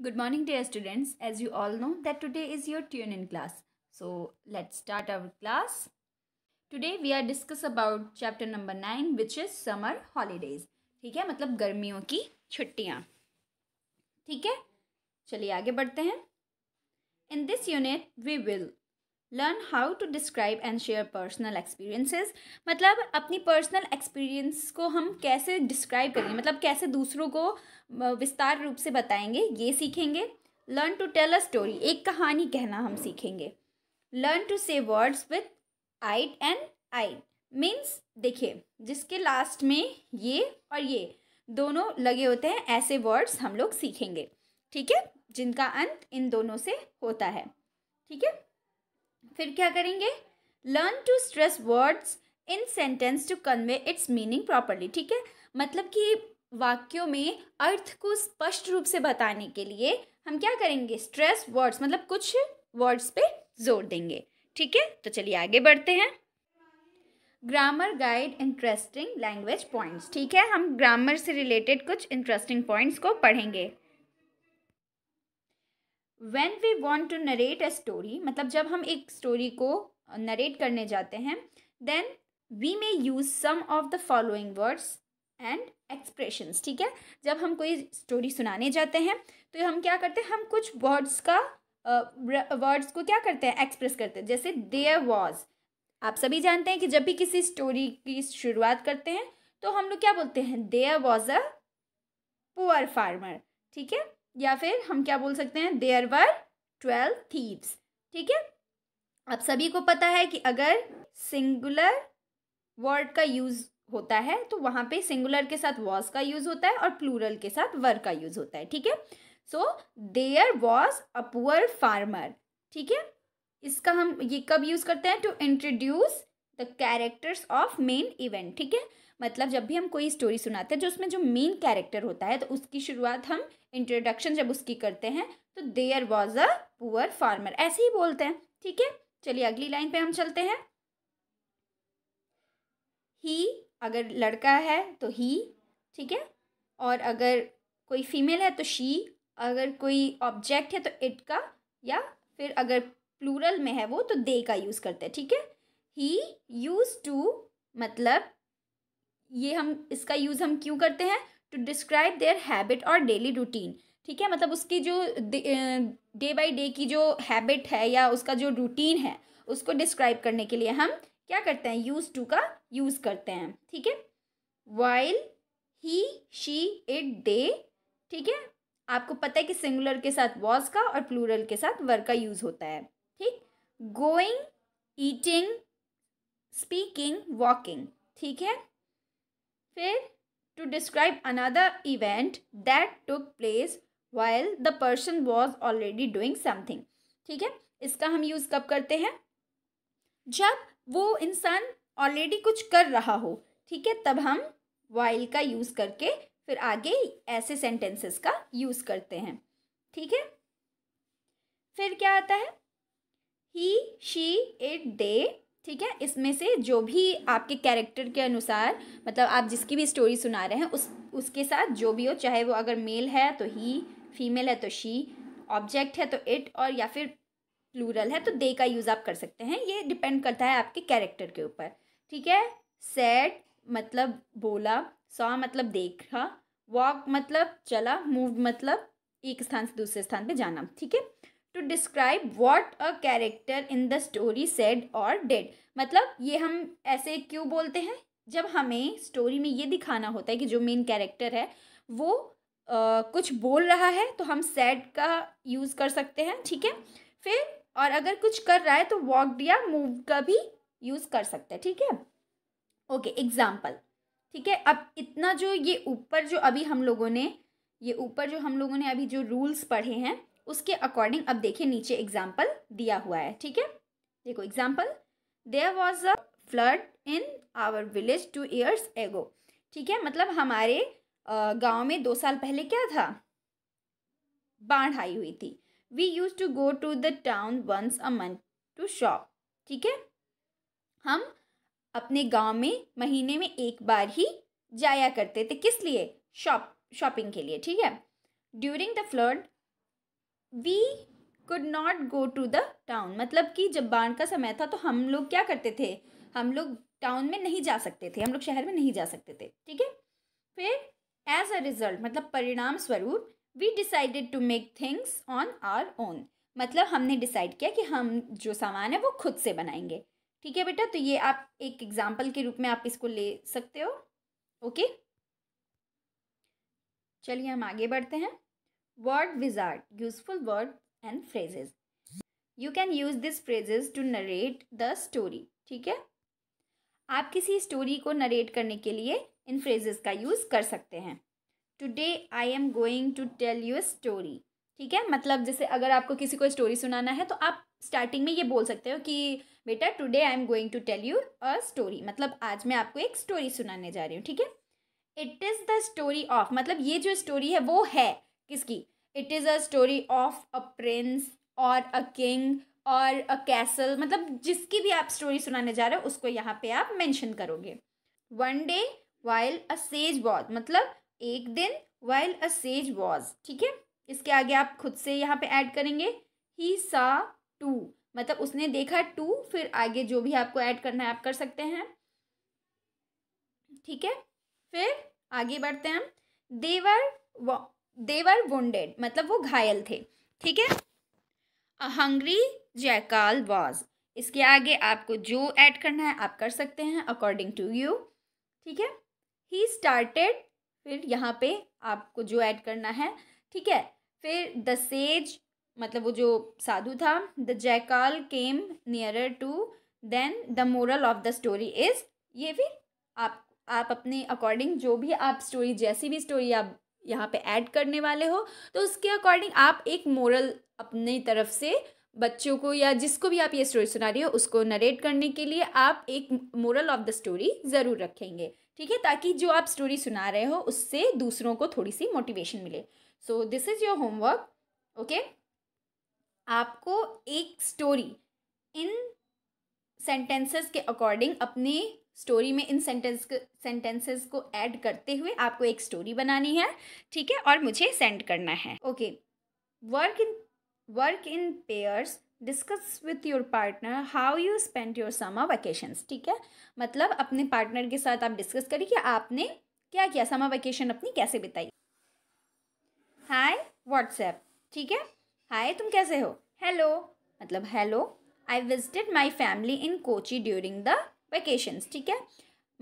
Good morning dear students. As you all know that today is your tune-in class. So let's start our class. Today we are discuss about chapter number 9 which is summer holidays. ठीक है मतलब गर्मियों की छुट्टियाँ ठीक है चलिए आगे बढ़ते हैं in this unit we will learn how to describe and share personal experiences मतलब अपनी पर्सनल एक्सपीरियंस को हम कैसे डिस्क्राइब करेंगे मतलब कैसे दूसरों को विस्तार रूप से बताएंगे ये सीखेंगे learn to tell a story एक कहानी कहना हम सीखेंगे learn to say words with ite and I means देखिए जिसके लास्ट में ये और ये दोनों लगे होते हैं ऐसे वर्ड्स हम लोग सीखेंगे ठीक है जिनका अंत इन दोनों से होता है ठीक है फिर क्या करेंगे learn to stress words in sentence to convey its meaning properly ठीक है मतलब कि वाक्यों में अर्थ को स्पष्ट रूप से बताने के लिए हम क्या करेंगे स्ट्रेस वर्ड्स मतलब कुछ वर्ड्स पे जोर देंगे ठीक है तो चलिए आगे बढ़ते हैं grammar guide interesting language points ठीक है हम ग्रामर से रिलेटेड कुछ इंटरेस्टिंग पॉइंट्स को पढ़ेंगे when we want to narrate a story मतलब जब हम एक स्टोरी को नरेट करने जाते हैं then we may use some of the following words and expressions ठीक है जब हम कोई स्टोरी सुनाने जाते हैं तो हम क्या करते हैं हम कुछ वर्ड्स का वर्ड्स uh, को क्या करते हैं एक्सप्रेस करते हैं जैसे देयर वॉज आप सभी जानते हैं कि जब भी किसी स्टोरी की शुरुआत करते हैं तो हम लोग क्या बोलते हैं there was a poor farmer ठीक है या फिर हम क्या बोल सकते हैं देयर वर ट्वेल्व थीव्स ठीक है आप सभी को पता है कि अगर सिंगुलर वर्ड का यूज़ होता है तो वहाँ पे सिंगुलर के साथ वॉज का यूज़ होता है और प्लूरल के साथ वर का यूज़ होता है ठीक है so there was a poor farmer ठीक है इसका हम ये कब यूज़ करते हैं to introduce the characters of main event ठीक है मतलब जब भी हम कोई स्टोरी सुनाते हैं जो उसमें जो मेन कैरेक्टर होता है तो उसकी शुरुआत हम इंट्रोडक्शन जब उसकी करते हैं तो there was a poor farmer ऐसे ही बोलते हैं ठीक है चलिए अगली लाइन पे हम चलते हैं ही अगर लड़का है तो ही ठीक है और अगर कोई फीमेल है तो शी अगर कोई ऑब्जेक्ट है तो इट का या फिर अगर प्लूरल में है वो तो दे का यूज़ करते हैं ठीक है ही यूज़ टू मतलब ये हम इसका यूज़ हम क्यों करते हैं टू डिस्क्राइब देयर हैबिट और डेली रूटीन ठीक है मतलब उसकी जो डे बाई डे की जो हैबिट है या उसका जो रूटीन है उसको डिस्क्राइब करने के लिए हम क्या करते हैं यूज़ टू का यूज़ करते हैं ठीक है while he she it day ठीक है आपको पता है कि सिंगुलर के साथ वॉज का और प्लूरल के साथ वर का यूज़ होता है ठीक गोइंग ईटिंग स्पीकिंग वॉकिंग ठीक है फिर to describe another event that took place while the person was already doing something ठीक है इसका हम यूज़ कब करते हैं जब वो इंसान ऑलरेडी कुछ कर रहा हो ठीक है तब हम वाइल का यूज़ करके फिर आगे ऐसे सेंटेंसेस का यूज़ करते हैं ठीक है फिर क्या आता है ही शी इट दे ठीक है इसमें से जो भी आपके कैरेक्टर के अनुसार मतलब आप जिसकी भी स्टोरी सुना रहे हैं उस उसके साथ जो भी हो चाहे वो अगर मेल है तो ही फीमेल है तो शी ऑब्जेक्ट है तो इट और या फिर प्लूरल है तो दे का यूज़ आप कर सकते हैं ये डिपेंड करता है आपके कैरेक्टर के ऊपर ठीक है सेट मतलब बोला सॉ मतलब देखा वॉक मतलब चला मूव मतलब एक स्थान से दूसरे स्थान पे जाना ठीक है to describe what a character in the story said और डेड मतलब ये हम ऐसे क्यों बोलते हैं जब हमें स्टोरी में ये दिखाना होता है कि जो मेन कैरेक्टर है वो uh, कुछ बोल रहा है तो हम सेड का यूज़ कर सकते हैं ठीक है फिर और अगर कुछ कर रहा है तो वॉकड या मूव का भी यूज़ कर सकते हैं ठीक है ओके एग्ज़ाम्पल ठीक है अब इतना जो ये ऊपर जो अभी हम लोगों ने ये ऊपर जो हम लोगों ने अभी जो रूल्स पढ़े हैं उसके अकॉर्डिंग अब देखिए नीचे एग्जाम्पल दिया हुआ है ठीक है देखो example there was a flood in our village two years ago ठीक है मतलब हमारे गांव में दो साल पहले क्या था बाढ़ आई हुई थी we use to go to the town once a month to shop ठीक है हम अपने गांव में महीने में एक बार ही जाया करते थे किस लिए शॉप शॉपिंग के लिए ठीक है during the flood we could not go to the town मतलब कि जब बाढ़ का समय था तो हम लोग क्या करते थे हम लोग टाउन में नहीं जा सकते थे हम लोग शहर में नहीं जा सकते थे ठीक है फिर एज अ रिजल्ट मतलब परिणाम स्वरूप we decided to make things on our own मतलब हमने डिसाइड किया कि हम जो सामान है वो खुद से बनाएंगे ठीक है बेटा तो ये आप एक एग्जाम्पल के रूप में आप इसको ले सकते हो ओके चलिए हम आगे बढ़ते हैं Word wizard, useful words and phrases. You can use these phrases to narrate the story. ठीक है आप किसी स्टोरी को नरेट करने के लिए इन फ्रेजेस का यूज़ कर सकते हैं today I am going to tell you story ठीक है मतलब जैसे अगर आपको किसी को स्टोरी सुनाना है तो आप स्टार्टिंग में ये बोल सकते हो कि बेटा today I am going to tell you a story मतलब आज मैं आपको एक स्टोरी सुनाने जा रही हूँ ठीक है it is the story of मतलब ये जो स्टोरी है वो है किसकी it is a story of a prince और अ किंग और अ कैसल मतलब जिसकी भी आप स्टोरी सुनाने जा रहे हो उसको यहाँ पे आप मेंशन करोगे one day while a sage was मतलब एक दिन वाइल अ सेज वॉज ठीक है इसके आगे आप खुद से यहाँ पे ऐड करेंगे ही सा टू मतलब उसने देखा टू फिर आगे जो भी आपको ऐड करना है आप कर सकते हैं ठीक है फिर आगे बढ़ते हैं हम देवर देवर वेड मतलब वो घायल थे ठीक है अ हंग्री जैकाल वॉज इसके आगे आपको जो ऐड करना है आप कर सकते हैं अकॉर्डिंग टू यू ठीक है ही स्टार्टेड फिर यहाँ पे आपको जो ऐड करना है ठीक है फिर द सेज मतलब वो जो साधु था the jackal came nearer to then the moral of the story is ये फिर आप आप अपने अकॉर्डिंग जो भी आप स्टोरी जैसी भी स्टोरी आप यहाँ पे ऐड करने वाले हो तो उसके अकॉर्डिंग आप एक मोरल अपनी तरफ से बच्चों को या जिसको भी आप ये स्टोरी सुना रही हो उसको नरेट करने के लिए आप एक मोरल ऑफ द स्टोरी ज़रूर रखेंगे ठीक है ताकि जो आप स्टोरी सुना रहे हो उससे दूसरों को थोड़ी सी मोटिवेशन मिले so this is your homework okay आपको एक स्टोरी इन सेंटेंसेस के अकॉर्डिंग अपने स्टोरी में इन सेंटेंस सेंटेंसेस को ऐड करते हुए आपको एक स्टोरी बनानी है ठीक है और मुझे सेंड करना है okay work in work in pairs discuss with your partner how you spend your summer vacations ठीक है मतलब अपने पार्टनर के साथ आप डिस्कस करिए कि आपने क्या किया समर वैकेशन अपनी कैसे बिताई हाय व्हाट्सएप ठीक है हाय तुम कैसे हो हेलो मतलब hello I visited my family in Kochi during the vacations ठीक है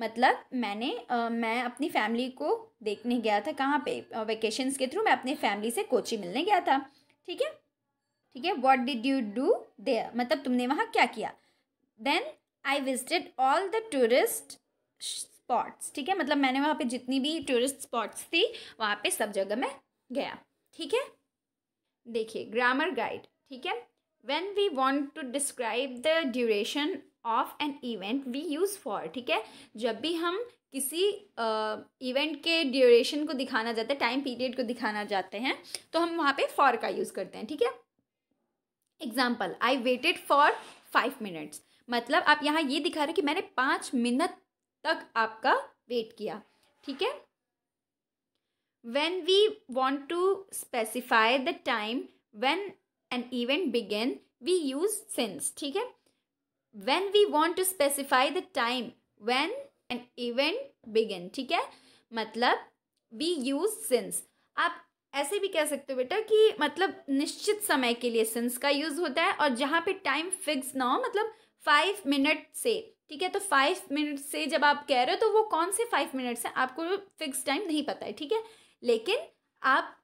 मतलब मैंने आ, मैं अपनी फैमिली को देखने गया था कहाँ पे वेकेशंस के थ्रू मैं अपने फैमिली से कोची मिलने गया था ठीक है ठीक है what did you do there मतलब तुमने वहाँ क्या किया then I visited all the tourist spots ठीक है मतलब मैंने वहाँ पे जितनी भी टूरिस्ट स्पॉट्स थी वहाँ पे सब जगह मैं गया ठीक है देखिए ग्रामर गाइड ठीक है when we want to describe the duration of an event we use for ठीक है जब भी हम किसी इवेंट uh, के ड्यूरेशन को दिखाना चाहते हैं टाइम पीरियड को दिखाना चाहते हैं तो हम वहाँ पे फॉर का यूज़ करते हैं ठीक है example I waited for five minutes मतलब आप यहाँ ये दिखा रहे हैं कि मैंने पाँच मिनट तक आपका वेट किया ठीक है when we want to specify the time when an event began we use since ठीक है when we want to specify the time when an event begin ठीक है मतलब we use since आप ऐसे भी कह सकते हो बेटा कि मतलब निश्चित समय के लिए सिंस का यूज़ होता है और जहाँ पे टाइम फिक्स ना हो मतलब फाइव मिनट से ठीक है तो फाइव मिनट से जब आप कह रहे हो तो वो कौन से फाइव मिनट्स हैं आपको फिक्स टाइम नहीं पता है ठीक है लेकिन आप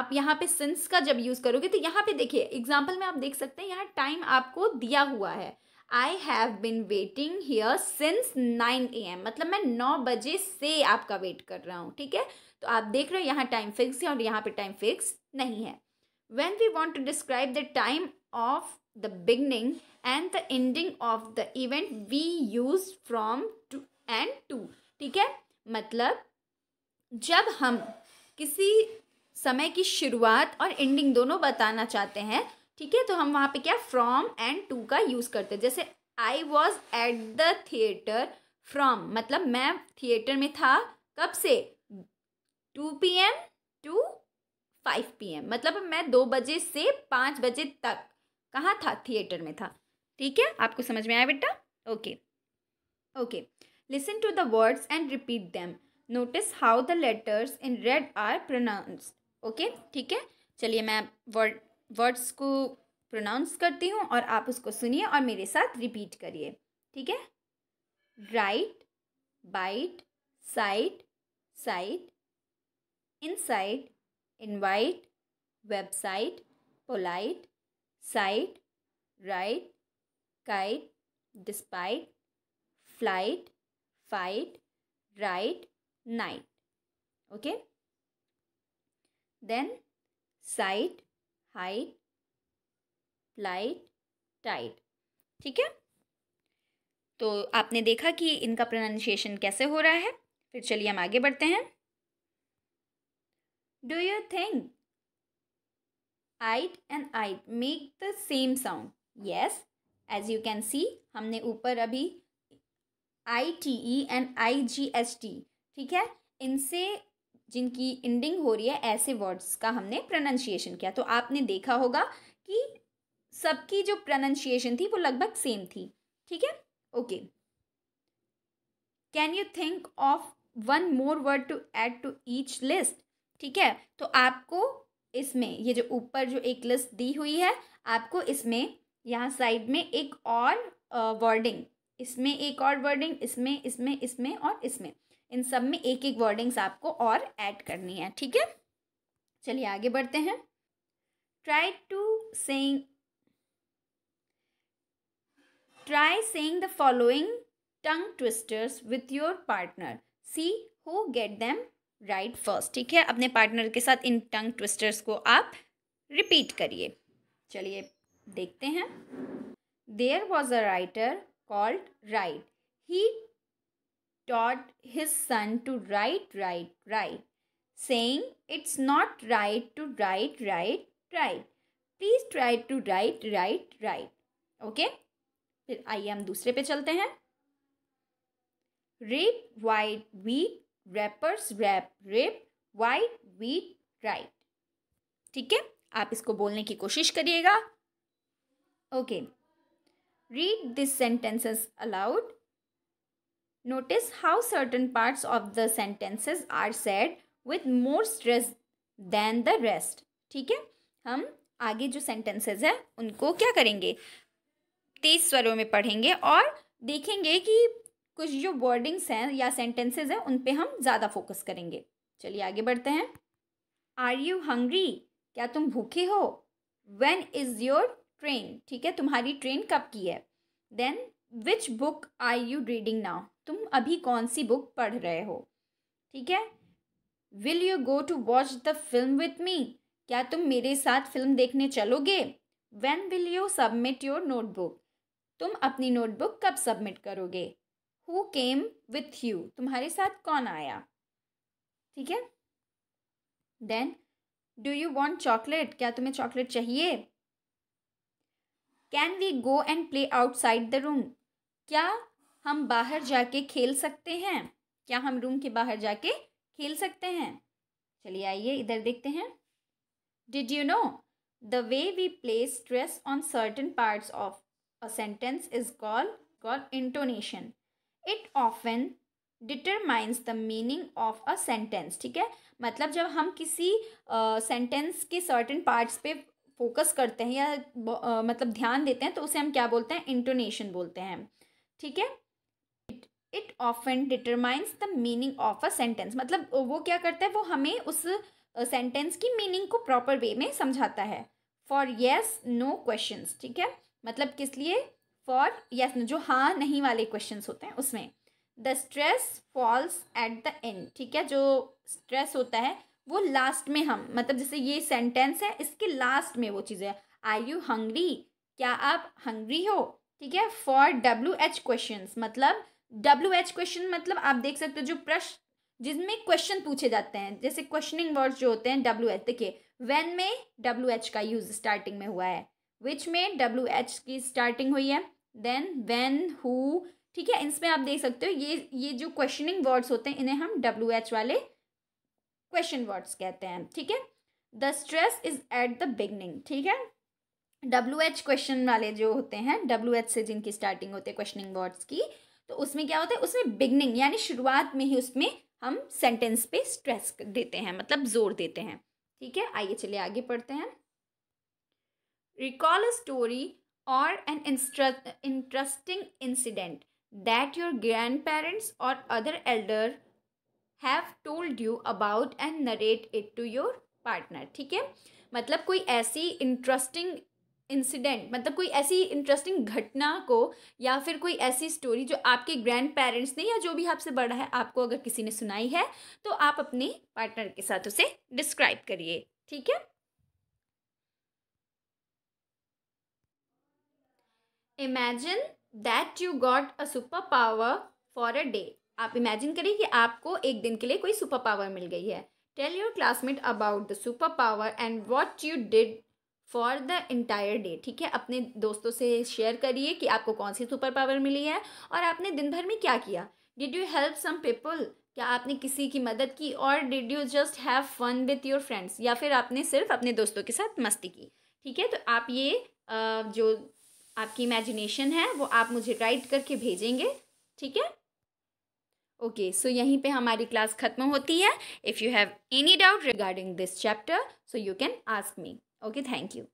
आप यहाँ पे सिंस का जब यूज़ करोगे तो यहाँ पे देखिए एग्जाम्पल में आप देख सकते हैं यहाँ टाइम आपको दिया हुआ है I have been waiting here since nine A M मतलब मैं नौ बजे से आपका वेट कर रहा हूँ ठीक है तो आप देख रहे हो यहाँ टाइम फिक्स है और यहाँ पे टाइम फिक्स नहीं है when we want to describe the time of the beginning and the ending of the event we use from to and to ठीक है मतलब जब हम किसी समय की शुरुआत और एंडिंग दोनों बताना चाहते हैं ठीक है तो हम वहाँ पे क्या फ्रॉम एंड टू का यूज़ करते हैं जैसे I was at the theatre from मतलब मैं थिएटर में था कब से two P M to five P M मतलब मैं दो बजे से पाँच बजे तक कहाँ था थिएटर में था ठीक है आपको समझ में आया बेटा okay okay listen to the words and repeat them notice how the letters in red are pronounce okay ठीक है चलिए मैं वर्ड वर्ड्स को प्रोनाउंस करती हूँ और आप उसको सुनिए और मेरे साथ रिपीट करिए ठीक है right bite site site insight invite website polite site right kite despite flight fight right night okay then site height light tight ठीक है तो आपने देखा कि इनका प्रोनाउंसिएशन कैसे हो रहा है फिर चलिए हम आगे बढ़ते हैं do you think ite and ight make the same sound yes as you can see हमने ऊपर अभी I T E and I G S T ठीक है इनसे जिनकी इंडिंग हो रही है ऐसे वर्ड्स का हमने प्रोनाउंसिएशन किया तो आपने देखा होगा कि सबकी जो प्रोनाशिएशन थी वो लगभग सेम थी ठीक है okay can you think of one more word to add to each list ठीक है तो आपको इसमें ये जो ऊपर जो एक लिस्ट दी हुई है आपको इसमें यहाँ साइड में एक और वर्डिंग इसमें एक और वर्डिंग इसमें इसमें इसमें और इसमें इन सब में एक एक वर्डिंग्स आपको और ऐड करनी है ठीक है चलिए आगे बढ़ते हैं try to say try saying the following tongue twisters with your partner see who get them right first ठीक है अपने पार्टनर के साथ इन टंग ट्विस्टर्स को आप रिपीट करिए चलिए देखते हैं there was a writer called Wright he taught his son to write, write, write, saying, It's not right to write, write, write. Please try to write, write, write. Okay? फिर आइए हम दूसरे पे चलते हैं ripe white wheat reapers reap ripe white wheat right ठीक है आप इसको बोलने की कोशिश करिएगा okay read this sentences aloud Notice how certain parts of the sentences are said with more stress than the rest. ठीक है हम आगे जो sentences हैं उनको क्या करेंगे तेज स्वरों में पढ़ेंगे और देखेंगे कि कुछ जो वर्डिंग्स हैं या सेंटेंसेस हैं उन पे हम ज़्यादा फोकस करेंगे चलिए आगे बढ़ते हैं आर यू हंग्री क्या तुम भूखे हो वेन इज़ योर ट्रेन ठीक है तुम्हारी ट्रेन कब की है then which book are you reading now तुम अभी कौन सी बुक पढ़ रहे हो ठीक है will you go to watch the film with me क्या तुम मेरे साथ फिल्म देखने चलोगे when will you submit your notebook तुम अपनी नोटबुक कब सबमिट करोगे हु केम विथ यू तुम्हारे साथ कौन आया ठीक है then do you want chocolate क्या तुम्हें चॉकलेट चाहिए can we go and play outside the room क्या हम बाहर जाके खेल सकते हैं क्या हम रूम के बाहर जाके खेल सकते हैं चलिए आइए इधर देखते हैं did you know the way we place stress on certain parts of a sentence is called called intonation it often determines the meaning of a sentence ठीक है मतलब जब हम किसी सेंटेंस uh, के सर्टन पार्ट्स पे फोकस करते हैं या uh, मतलब ध्यान देते हैं तो उसे हम क्या बोलते हैं इंटोनेशन बोलते हैं ठीक है it often determines the meaning of a sentence मतलब वो क्या करता है वो हमें उस सेंटेंस की मीनिंग को प्रॉपर वे में समझाता है फॉर येस नो क्वेश्चन ठीक है मतलब किस लिए फॉर येस नो जो हाँ नहीं वाले क्वेश्चन होते हैं उसमें the stress falls at the end ठीक है जो स्ट्रेस होता है वो लास्ट में हम मतलब जैसे ये सेंटेंस है इसके लास्ट में वो चीज़ें आई आर यू हंग्री क्या आप हंग्री हो ठीक है फॉर डब्ल्यू एच क्वेश्चन मतलब डब्ल्यू एच क्वेश्चन मतलब आप देख सकते हो जो प्रश्न जिसमें क्वेश्चन पूछे जाते हैं जैसे क्वेश्चनिंग वर्ड्स जो होते हैं डब्ल्यू एच देखिए वेन में डब्ल्यू एच का यूज स्टार्टिंग में हुआ है विच में डब्ल्यू एच की स्टार्टिंग हुई है देन वैन हु ठीक है इसमें आप देख सकते हो ये ये जो क्वेश्चनिंग वर्ड्स होते हैं इन्हें हम डब्ल्यू एच वाले क्वेश्चन वर्ड्स कहते हैं ठीक है the stress is at the beginning ठीक है डब्ल्यू एच क्वेश्चन वाले जो होते हैं डब्ल्यू एच से जिनकी स्टार्टिंग होती है क्वेश्चनिंग वर्ड्स की तो उसमें क्या होता है उसमें बिगनिंग यानी शुरुआत में ही उसमें हम सेंटेंस पे स्ट्रेस देते हैं मतलब जोर देते हैं ठीक है आइए चलिए आगे पढ़ते हैं रिकॉल अ स्टोरी और an interesting incident that your grandparents और other elder have told you about and narrate it to your partner ठीक है मतलब कोई ऐसी इंटरेस्टिंग इंसिडेंट मतलब कोई ऐसी इंटरेस्टिंग घटना को या फिर कोई ऐसी स्टोरी जो आपके ग्रैंड पेरेंट्स ने या जो भी आपसे बड़ा है आपको अगर किसी ने सुनाई है तो आप अपने पार्टनर के साथ उसे डिस्क्राइब करिए ठीक है imagine that you got a super power for a day आप इमेजिन करिए कि आपको एक दिन के लिए कोई सुपर पावर मिल गई है tell your classmate about the super power and what you did for the entire day ठीक है अपने दोस्तों से शेयर करिए कि आपको कौन सी सुपर पावर मिली है और आपने दिन भर में क्या किया did you help some people क्या आपने किसी की मदद की और did you just have fun with your friends या फिर आपने सिर्फ अपने दोस्तों के साथ मस्ती की ठीक है तो आप ये जो आपकी इमेजिनेशन है वो आप मुझे राइट करके भेजेंगे ठीक है ओके सो यहीं पे हमारी क्लास ख़त्म होती है if you have any doubt regarding this chapter so you can ask me Okay, thank you.